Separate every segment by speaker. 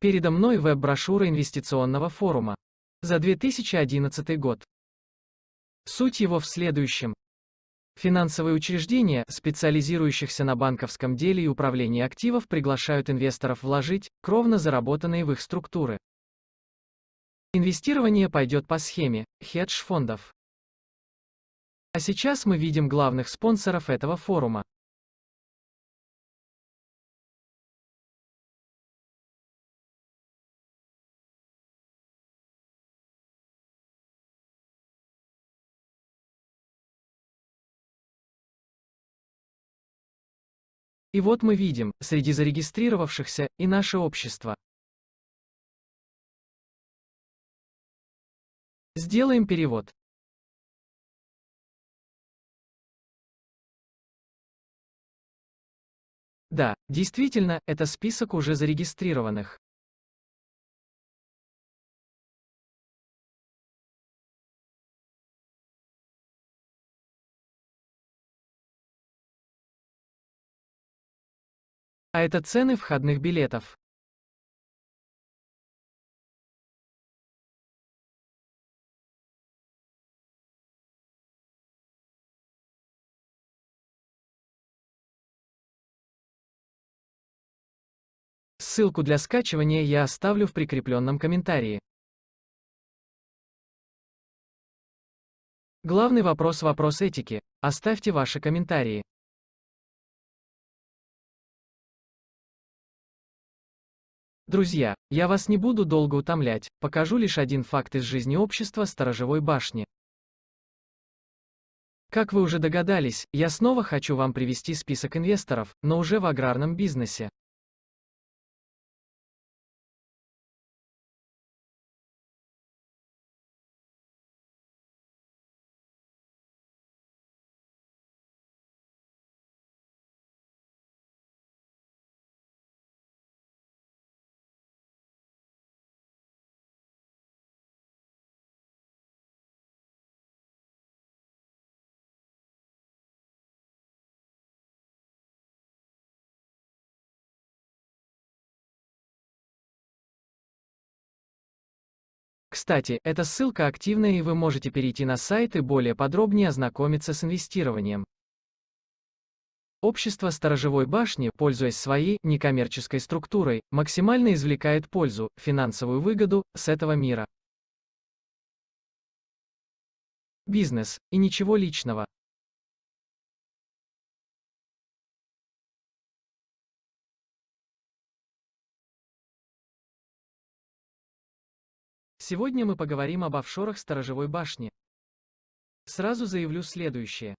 Speaker 1: Передо мной веб-брошюра инвестиционного форума за 2011 год. Суть его в следующем. Финансовые учреждения, специализирующихся на банковском деле и управлении активов, приглашают инвесторов вложить кровно заработанные в их структуры. Инвестирование пойдет по схеме хедж-фондов. А сейчас мы видим главных спонсоров этого форума.
Speaker 2: И вот мы видим, среди зарегистрировавшихся, и наше общество. Сделаем перевод. Да, действительно, это список уже зарегистрированных. А это цены входных билетов. Ссылку для скачивания я оставлю в прикрепленном комментарии. Главный вопрос – вопрос этики. Оставьте ваши комментарии.
Speaker 1: Друзья, я вас не буду долго утомлять, покажу лишь один факт из жизни общества Сторожевой башни. Как вы уже догадались, я снова хочу вам привести список инвесторов, но уже в аграрном бизнесе. Кстати, эта ссылка активная и вы можете перейти на сайт и более подробнее ознакомиться с инвестированием. Общество сторожевой башни, пользуясь своей некоммерческой структурой, максимально извлекает пользу, финансовую выгоду с этого мира. Бизнес, и ничего личного. Сегодня мы поговорим об офшорах сторожевой башни. Сразу заявлю следующее.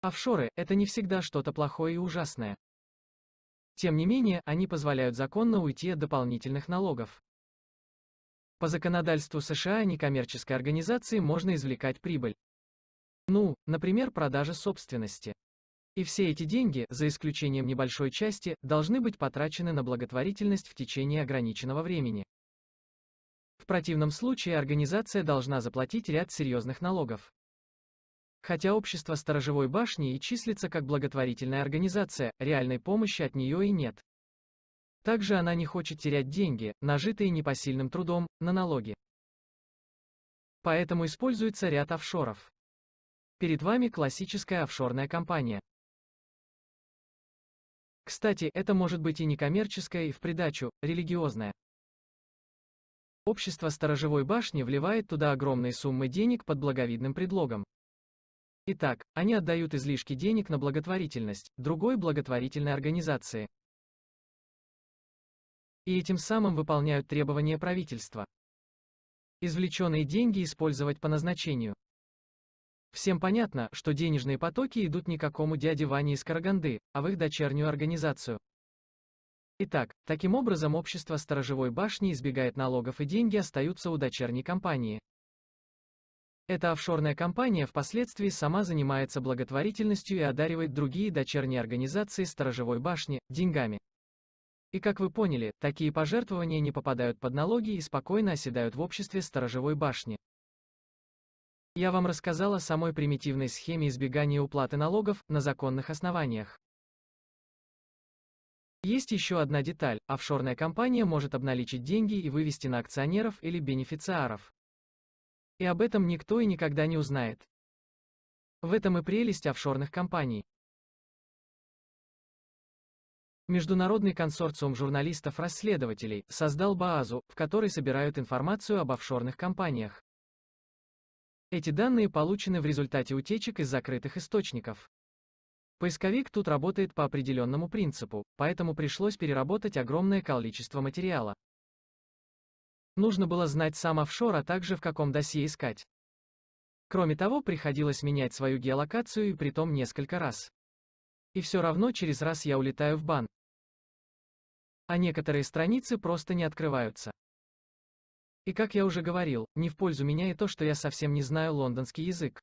Speaker 1: Офшоры – это не всегда что-то плохое и ужасное. Тем не менее, они позволяют законно уйти от дополнительных налогов. По законодательству США некоммерческой организации можно извлекать прибыль. Ну, например, продажа собственности. И все эти деньги, за исключением небольшой части, должны быть потрачены на благотворительность в течение ограниченного времени противном случае организация должна заплатить ряд серьезных налогов. Хотя общество сторожевой башни и числится как благотворительная организация, реальной помощи от нее и нет. Также она не хочет терять деньги, нажитые непосильным трудом, на налоги. Поэтому используется ряд офшоров. Перед вами классическая офшорная компания. Кстати, это может быть и некоммерческая, и в придачу, религиозная. Общество сторожевой башни вливает туда огромные суммы денег под благовидным предлогом. Итак, они отдают излишки денег на благотворительность, другой благотворительной организации. И этим самым выполняют требования правительства. Извлеченные деньги использовать по назначению. Всем понятно, что денежные потоки идут не к какому дяде Ване из Караганды, а в их дочернюю организацию. Итак, таким образом общество сторожевой башни избегает налогов и деньги остаются у дочерней компании. Эта офшорная компания впоследствии сама занимается благотворительностью и одаривает другие дочерние организации сторожевой башни деньгами. И как вы поняли, такие пожертвования не попадают под налоги и спокойно оседают в обществе сторожевой башни. Я вам рассказал о самой примитивной схеме избегания уплаты налогов на законных основаниях. Есть еще одна деталь, офшорная компания может обналичить деньги и вывести на акционеров или бенефициаров. И об этом никто и никогда не узнает. В этом и прелесть офшорных компаний. Международный консорциум журналистов-расследователей создал базу, в которой собирают информацию об офшорных компаниях. Эти данные получены в результате утечек из закрытых источников. Поисковик тут работает по определенному принципу, поэтому пришлось переработать огромное количество материала. Нужно было знать сам офшор, а также в каком досье искать. Кроме того, приходилось менять свою геолокацию и притом несколько раз. И все равно через раз я улетаю в бан. А некоторые страницы просто не открываются. И как я уже говорил, не в пользу меня и то, что я совсем не знаю лондонский язык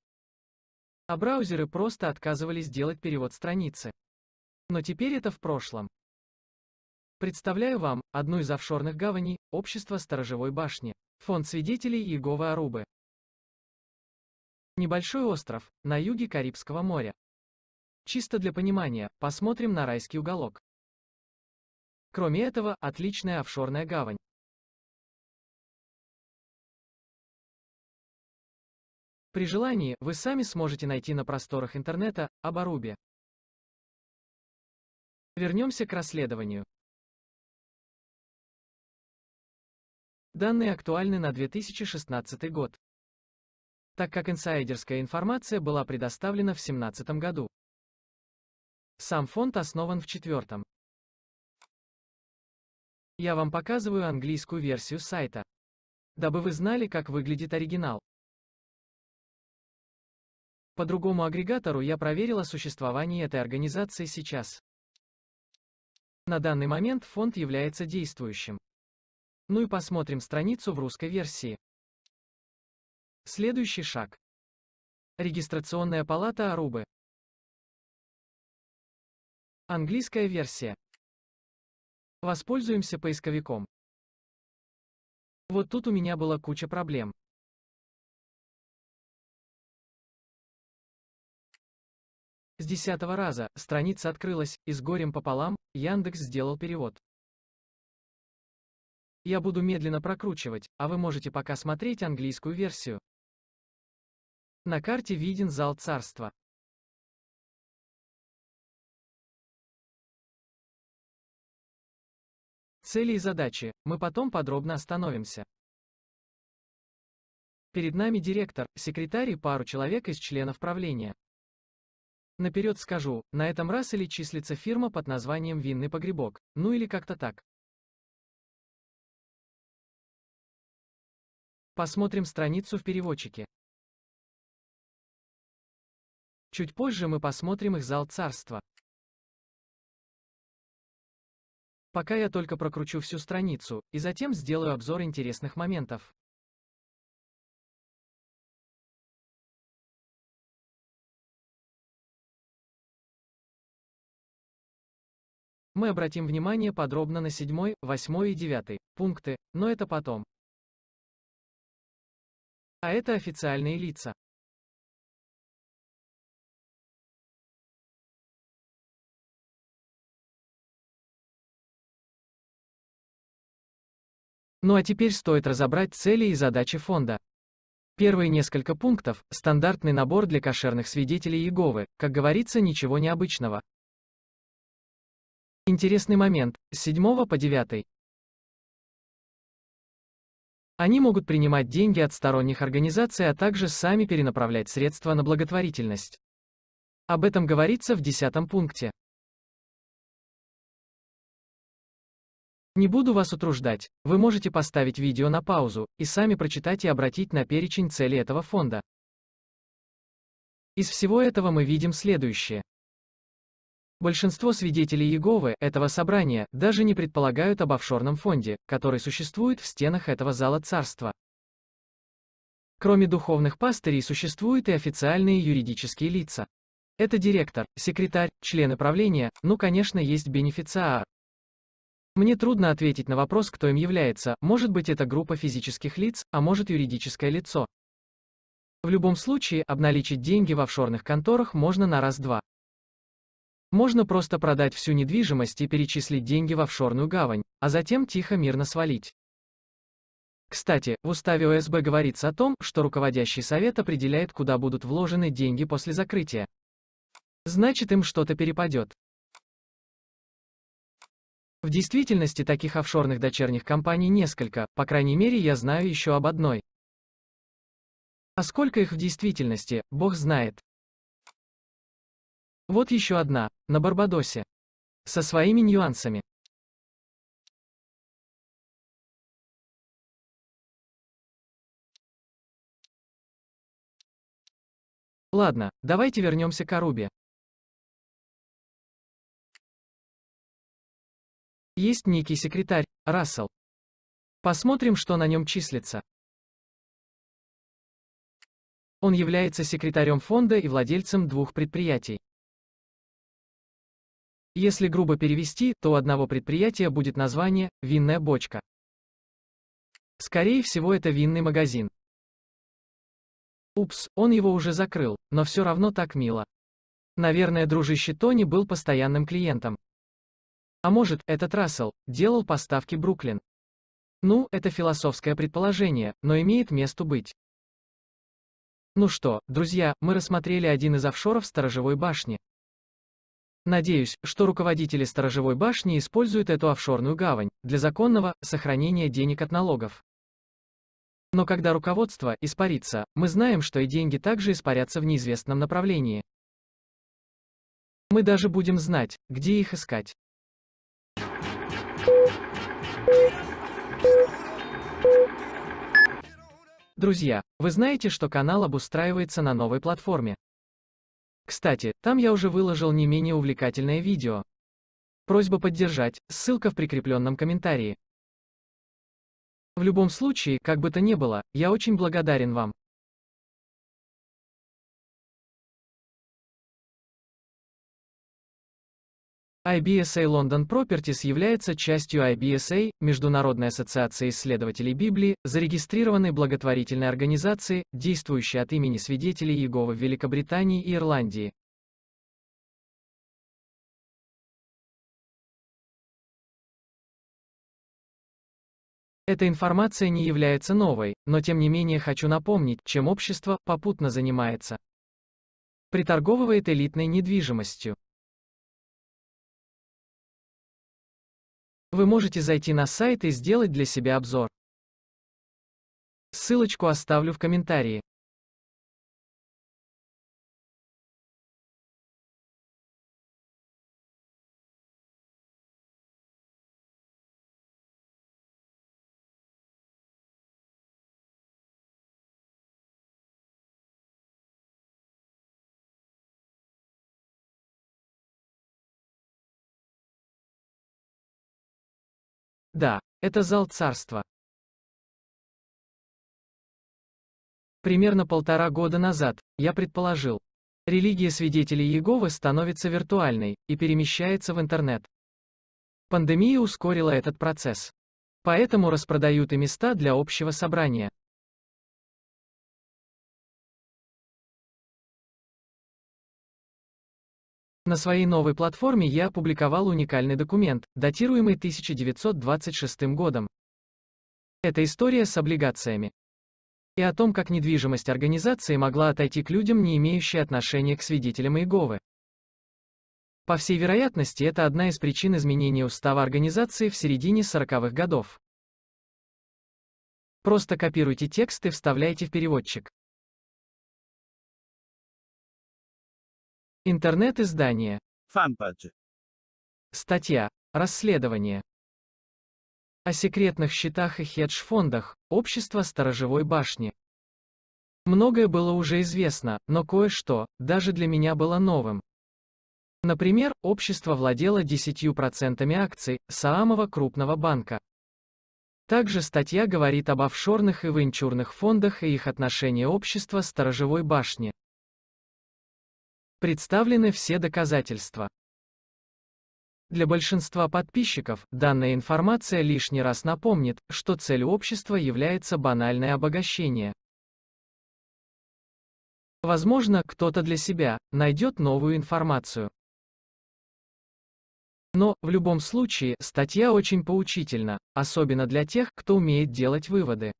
Speaker 1: а браузеры просто отказывались делать перевод страницы. Но теперь это в прошлом. Представляю вам одну из офшорных гаваней, общество Сторожевой башни, фонд свидетелей Иеговы Арубы. Небольшой остров, на юге Карибского моря. Чисто для понимания, посмотрим на райский уголок.
Speaker 2: Кроме этого, отличная офшорная гавань. При желании, вы сами сможете найти на просторах интернета об Арубе. Вернемся к расследованию.
Speaker 1: Данные актуальны на 2016 год, так как инсайдерская информация была предоставлена в 2017 году. Сам фонд основан в четвертом. Я вам показываю английскую версию сайта, дабы вы знали, как выглядит оригинал. По другому агрегатору я проверила существование этой организации сейчас. На данный момент фонд является действующим. Ну и посмотрим страницу в русской версии. Следующий шаг. Регистрационная палата Арубы.
Speaker 2: Английская версия. Воспользуемся поисковиком. Вот тут у меня была куча проблем.
Speaker 1: С десятого раза, страница открылась, и с горем пополам, Яндекс сделал перевод. Я буду медленно прокручивать, а вы можете пока смотреть английскую версию. На карте виден зал царства. Цели и задачи, мы потом подробно остановимся. Перед нами директор, секретарь и пару человек из членов правления. Наперед скажу, на этом раз или числится фирма под названием «Винный погребок», ну или
Speaker 2: как-то так. Посмотрим страницу в переводчике. Чуть
Speaker 1: позже мы посмотрим их зал царства. Пока я только прокручу всю страницу, и затем сделаю обзор интересных моментов.
Speaker 2: Мы обратим внимание подробно на 7, 8 и 9 пункты, но это потом. А это официальные лица.
Speaker 1: Ну а теперь стоит разобрать цели и задачи фонда. Первые несколько пунктов – стандартный набор для кошерных свидетелей Иеговы, как говорится, ничего необычного. Интересный момент. С 7 по 9. Они могут принимать деньги от сторонних организаций, а также сами перенаправлять средства на благотворительность. Об этом говорится в 10 пункте. Не буду вас утруждать, вы можете поставить видео на паузу, и сами прочитать и обратить на перечень цели этого фонда. Из всего этого мы видим следующее. Большинство свидетелей Еговы, этого собрания, даже не предполагают об офшорном фонде, который существует в стенах этого зала царства. Кроме духовных пастырей существуют и официальные юридические лица. Это директор, секретарь, члены правления, ну конечно есть бенефициар. Мне трудно ответить на вопрос, кто им является, может быть это группа физических лиц, а может юридическое лицо. В любом случае, обналичить деньги в офшорных конторах можно на раз-два. Можно просто продать всю недвижимость и перечислить деньги в офшорную гавань, а затем тихо-мирно свалить. Кстати, в уставе ОСБ говорится о том, что руководящий совет определяет, куда будут вложены деньги после закрытия. Значит, им что-то перепадет. В действительности таких офшорных дочерних компаний несколько, по крайней мере я знаю еще об одной. А сколько их в действительности, бог знает. Вот еще одна, на Барбадосе. Со своими нюансами.
Speaker 2: Ладно, давайте вернемся к Арубе.
Speaker 1: Есть некий секретарь, Рассел. Посмотрим, что на нем числится. Он является секретарем фонда и владельцем двух предприятий. Если грубо перевести, то у одного предприятия будет название «винная бочка». Скорее всего это винный магазин. Упс, он его уже закрыл, но все равно так мило. Наверное, дружище Тони был постоянным клиентом. А может, этот Рассел, делал поставки Бруклин. Ну, это философское предположение, но имеет место быть. Ну что, друзья, мы рассмотрели один из офшоров сторожевой башни. Надеюсь, что руководители сторожевой башни используют эту офшорную гавань для законного сохранения денег от налогов. Но когда руководство испарится, мы знаем, что и деньги также испарятся в неизвестном направлении. Мы даже будем знать, где их искать. Друзья, вы знаете, что канал обустраивается на новой платформе. Кстати, там я уже выложил не менее увлекательное видео. Просьба поддержать, ссылка в прикрепленном комментарии. В любом случае, как бы то ни было, я
Speaker 2: очень благодарен вам.
Speaker 1: IBSA London Properties является частью IBSA, Международной ассоциации исследователей Библии, зарегистрированной благотворительной организации, действующей от имени свидетелей Иеговы в Великобритании и Ирландии. Эта информация не является новой, но тем не менее хочу напомнить, чем общество попутно занимается. Приторговывает
Speaker 2: элитной недвижимостью. Вы можете зайти на сайт и сделать для себя обзор. Ссылочку оставлю в комментарии. Это зал царства.
Speaker 1: Примерно полтора года назад, я предположил, религия свидетелей Иеговы становится виртуальной и перемещается в интернет. Пандемия ускорила этот процесс. Поэтому распродают и места для общего собрания. На своей новой платформе я опубликовал уникальный документ, датируемый 1926 годом. Это история с облигациями. И о том, как недвижимость организации могла отойти к людям, не имеющие отношения к свидетелям Иеговы. По всей вероятности, это одна из причин изменения устава организации в середине 40-х годов. Просто копируйте текст и
Speaker 2: вставляйте в переводчик.
Speaker 1: Интернет-издание. Fanpage. Статья. Расследование. О секретных счетах и хедж-фондах, общества сторожевой башни. Многое было уже известно, но кое-что, даже для меня было новым. Например, общество владело 10% акций самого крупного банка. Также статья говорит об офшорных и венчурных фондах и их отношении общества сторожевой башни. Представлены все доказательства. Для большинства подписчиков данная информация лишний раз напомнит, что цель общества является банальное обогащение. Возможно, кто-то для себя найдет новую информацию. Но, в любом случае, статья очень поучительна, особенно для тех, кто умеет делать выводы.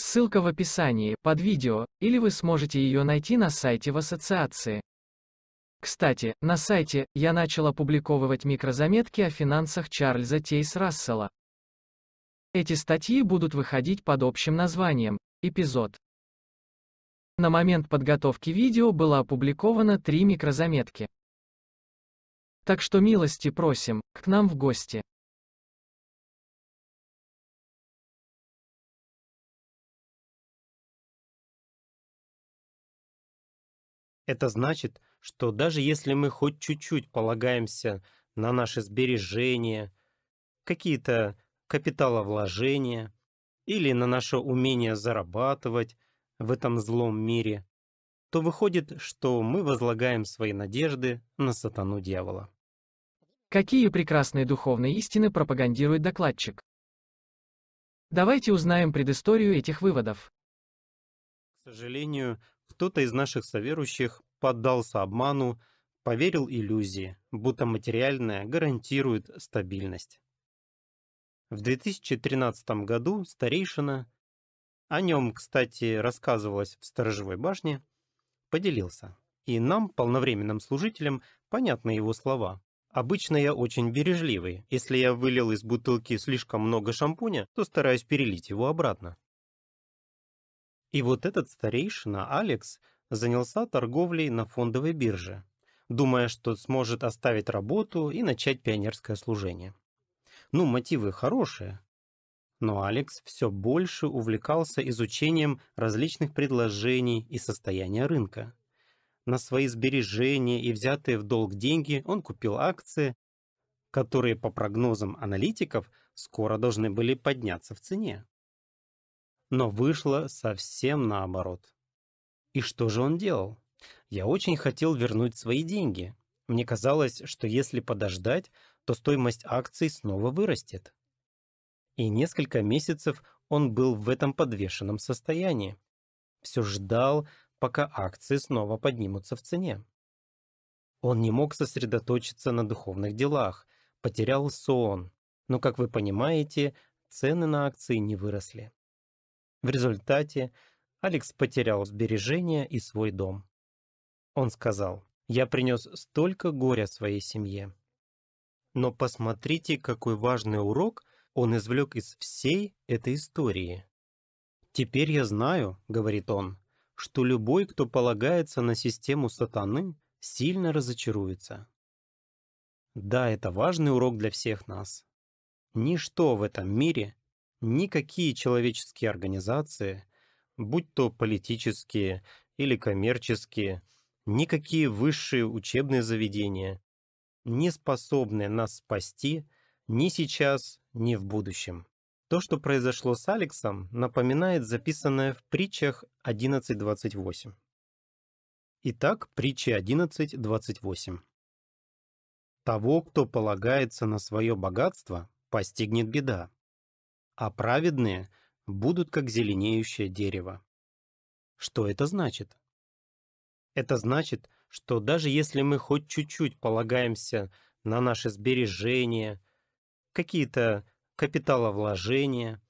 Speaker 1: Ссылка в описании под видео, или вы сможете ее найти на сайте в ассоциации. Кстати, на сайте я начал опубликовывать микрозаметки о финансах Чарльза Тейс Рассела. Эти статьи будут выходить под общим названием «Эпизод». На момент подготовки видео было опубликовано три микрозаметки. Так что милости
Speaker 2: просим к нам в гости.
Speaker 3: Это значит, что даже если мы хоть чуть-чуть полагаемся на наши сбережения, какие-то капиталовложения или на наше умение зарабатывать в этом злом мире, то выходит, что мы возлагаем свои надежды на сатану дьявола.
Speaker 1: Какие прекрасные духовные истины пропагандирует докладчик? Давайте узнаем предысторию этих выводов.
Speaker 3: К сожалению, кто-то из наших соверующих поддался обману, поверил иллюзии, будто материальное гарантирует стабильность. В 2013 году старейшина, о нем, кстати, рассказывалось в сторожевой башне, поделился. И нам, полновременным служителям, понятны его слова. Обычно я очень бережливый. Если я вылил из бутылки слишком много шампуня, то стараюсь перелить его обратно. И вот этот старейшина, Алекс, занялся торговлей на фондовой бирже, думая, что сможет оставить работу и начать пионерское служение. Ну, мотивы хорошие. Но Алекс все больше увлекался изучением различных предложений и состояния рынка. На свои сбережения и взятые в долг деньги он купил акции, которые, по прогнозам аналитиков, скоро должны были подняться в цене но вышло совсем наоборот. И что же он делал? Я очень хотел вернуть свои деньги. Мне казалось, что если подождать, то стоимость акций снова вырастет. И несколько месяцев он был в этом подвешенном состоянии. Все ждал, пока акции снова поднимутся в цене. Он не мог сосредоточиться на духовных делах, потерял сон, но, как вы понимаете, цены на акции не выросли. В результате Алекс потерял сбережения и свой дом. Он сказал, «Я принес столько горя своей семье». Но посмотрите, какой важный урок он извлек из всей этой истории. «Теперь я знаю», — говорит он, «что любой, кто полагается на систему сатаны, сильно разочаруется». Да, это важный урок для всех нас. Ничто в этом мире никакие человеческие организации, будь то политические или коммерческие, никакие высшие учебные заведения не способны нас спасти ни сейчас, ни в будущем. То, что произошло с Алексом, напоминает записанное в притчах 11.28. Итак, притчи 11.28. «Того, кто полагается на свое богатство, постигнет беда, а праведные будут как зеленеющее дерево. Что это значит? Это значит, что даже если мы хоть чуть-чуть полагаемся на наши сбережения, какие-то капиталовложения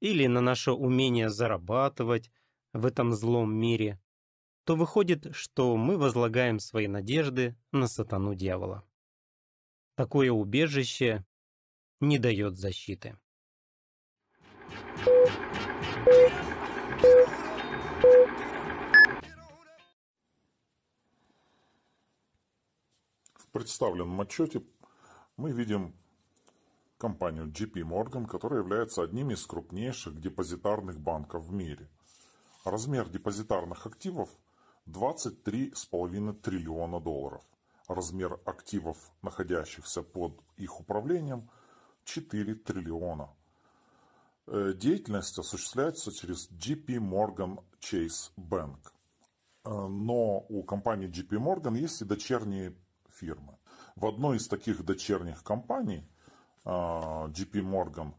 Speaker 3: или на наше умение зарабатывать в этом злом мире, то выходит, что мы возлагаем свои надежды на сатану дьявола. Такое убежище не дает защиты.
Speaker 1: В представленном отчете мы видим компанию JP Morgan, которая является одним из крупнейших депозитарных банков в мире. Размер депозитарных активов 23,5 триллиона долларов. Размер активов, находящихся под их управлением, 4 триллиона. Э, деятельность осуществляется через JP Morgan Chase Bank. Э, но у компании JP Morgan есть и дочерние фирмы. В одной из таких дочерних компаний э, JP Morgan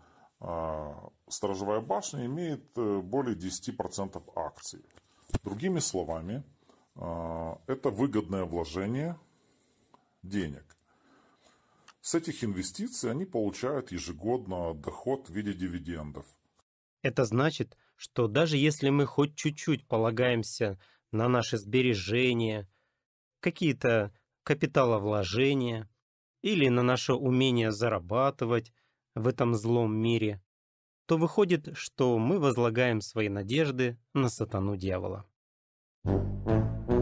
Speaker 1: сторожевая башня имеет более 10% акций. Другими словами, это выгодное вложение денег – с этих инвестиций они получают ежегодно доход в виде дивидендов.
Speaker 3: Это значит, что даже если мы хоть чуть-чуть полагаемся на наши сбережения, какие-то капиталовложения или на наше умение зарабатывать в этом злом мире, то выходит, что мы возлагаем свои надежды на сатану дьявола. Thank you.